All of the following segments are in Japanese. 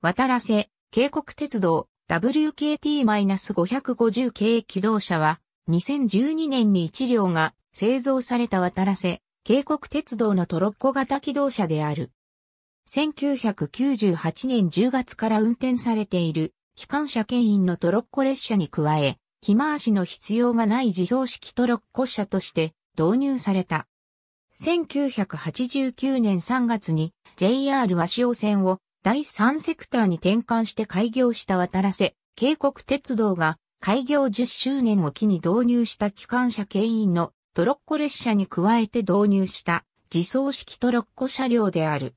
渡らせ、渓谷鉄道 WKT-550 系機動車は2012年に1両が製造された渡らせ、渓谷鉄道のトロッコ型機動車である。1998年10月から運転されている機関車牽引のトロッコ列車に加え、日回しの必要がない自走式トロッコ車として導入された。1989年3月に JR 和潮線を第3セクターに転換して開業した渡らせ、渓谷鉄道が開業10周年を機に導入した機関車牽引のトロッコ列車に加えて導入した自走式トロッコ車両である。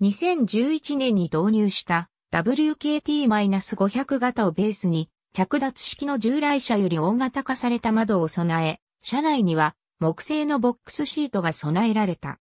2011年に導入した WKT-500 型をベースに着脱式の従来車より大型化された窓を備え、車内には木製のボックスシートが備えられた。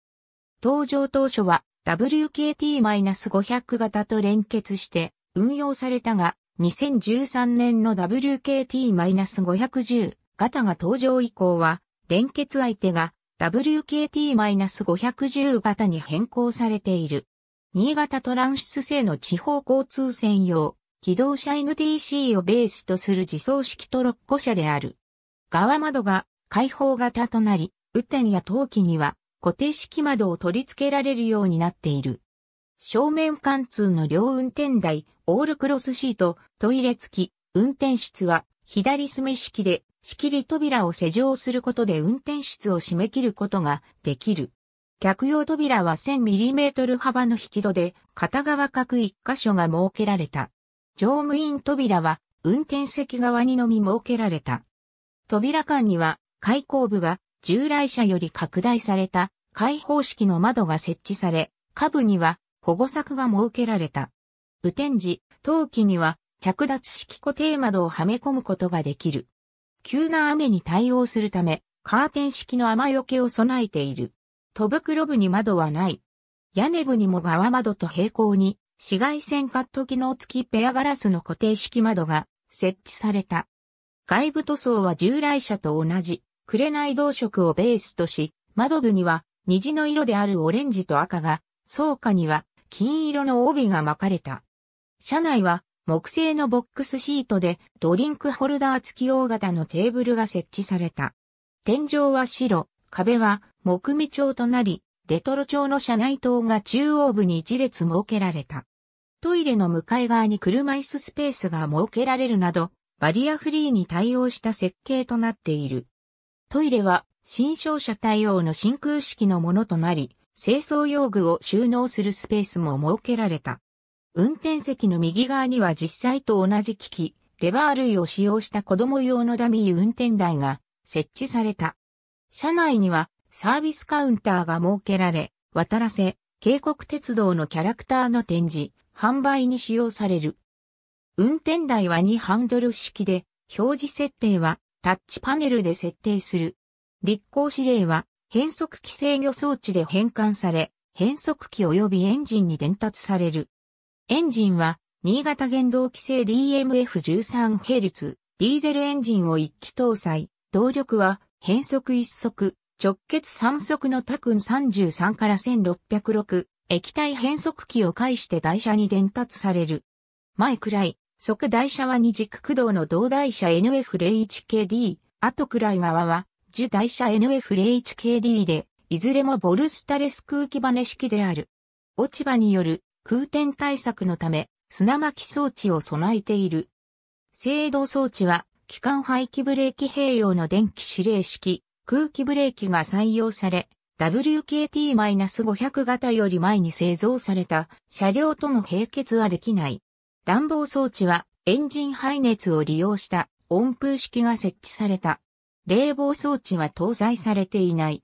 登場当初は WKT-500 型と連結して運用されたが、2013年の WKT-510 型が登場以降は、連結相手が WKT-510 型に変更されている。新潟トランシス製の地方交通専用、機動車 NTC をベースとする自走式トロッコ車である。側窓が開放型となり、雨天や陶器には固定式窓を取り付けられるようになっている。正面貫通の両運転台、オールクロスシート、トイレ付き、運転室は左隅式で仕切り扉を施錠することで運転室を締め切ることができる。客用扉は 1000mm 幅の引き戸で片側各1箇所が設けられた。乗務員扉は運転席側にのみ設けられた。扉間には開口部が従来車より拡大された開放式の窓が設置され、下部には保護柵が設けられた。雨天時、冬季には着脱式固定窓をはめ込むことができる。急な雨に対応するため、カーテン式の雨よけを備えている。戸袋部に窓はない。屋根部にも側窓と平行に、紫外線カット機能付きペアガラスの固定式窓が設置された。外部塗装は従来車と同じ紅同色をベースとし、窓部には虹の色であるオレンジと赤が、草下には金色の帯が巻かれた。車内は木製のボックスシートでドリンクホルダー付き大型のテーブルが設置された。天井は白、壁は木目調となり、レトロ調の車内灯が中央部に一列設けられた。トイレの向かい側に車椅子スペースが設けられるなど、バリアフリーに対応した設計となっている。トイレは新商社対応の真空式のものとなり、清掃用具を収納するスペースも設けられた。運転席の右側には実際と同じ機器、レバー類を使用した子供用のダミー運転台が設置された。車内にはサービスカウンターが設けられ、渡らせ、渓谷鉄道のキャラクターの展示、販売に使用される。運転台は2ハンドル式で、表示設定はタッチパネルで設定する。立行指令は変速機制御装置で変換され、変速機及びエンジンに伝達される。エンジンは新潟原動機制 DMF13Hz ディーゼルエンジンを一機搭載。動力は変速一速、直結三速のタクン33から1606、液体変速機を介して台車に伝達される。前くらい、即台車は二軸駆動の同台車 NF01KD、後くらい側は、受台車 NF01KD で、いずれもボルスタレス空気バネ式である。落ち葉による空転対策のため、砂巻き装置を備えている。制動装置は、機関排気ブレーキ併用の電気指令式、空気ブレーキが採用され、WKT-500 型より前に製造された車両との並結はできない。暖房装置はエンジン排熱を利用した温風式が設置された。冷房装置は搭載されていない。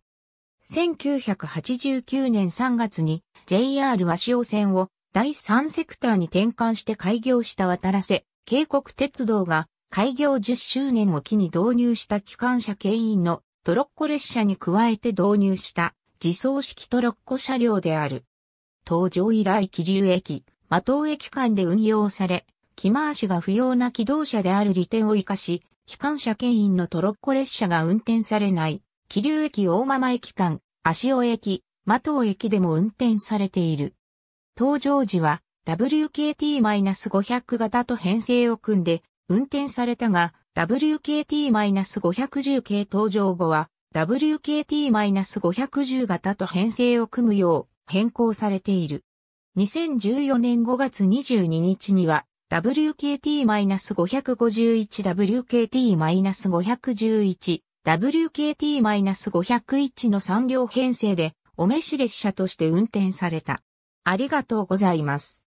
1989年3月に JR 和塩線を第3セクターに転換して開業した渡らせ、渓谷鉄道が開業10周年を機に導入した機関車牽引のトロッコ列車に加えて導入した自走式トロッコ車両である。登場以来気流駅、東駅間で運用され、機回しが不要な機動車である利点を活かし、機関車牽引のトロッコ列車が運転されない、気流駅大間駅間、足尾駅、マトウ駅でも運転されている。搭乗時は WKT-500 型と編成を組んで運転されたが、WKT-510 系搭乗後は WKT-510 型と編成を組むよう変更されている。2014年5月22日には WKT-551WKT-511 WKT-501 の3両編成で、お召し列車として運転された。ありがとうございます。